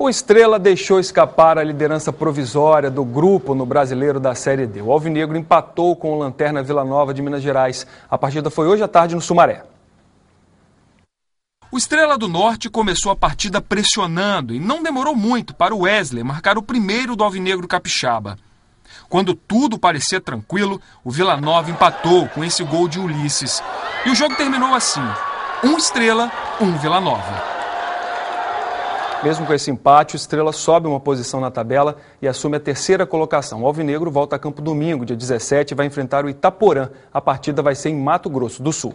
O Estrela deixou escapar a liderança provisória do grupo no Brasileiro da Série D. O Alvinegro empatou com o Lanterna Vila Nova de Minas Gerais. A partida foi hoje à tarde no Sumaré. O Estrela do Norte começou a partida pressionando e não demorou muito para o Wesley marcar o primeiro do Alvinegro Capixaba. Quando tudo parecia tranquilo, o Vila Nova empatou com esse gol de Ulisses. E o jogo terminou assim: um Estrela, um Vila Nova. Mesmo com esse empate, o Estrela sobe uma posição na tabela e assume a terceira colocação. O Alvinegro volta a campo domingo, dia 17, e vai enfrentar o Itaporã. A partida vai ser em Mato Grosso do Sul.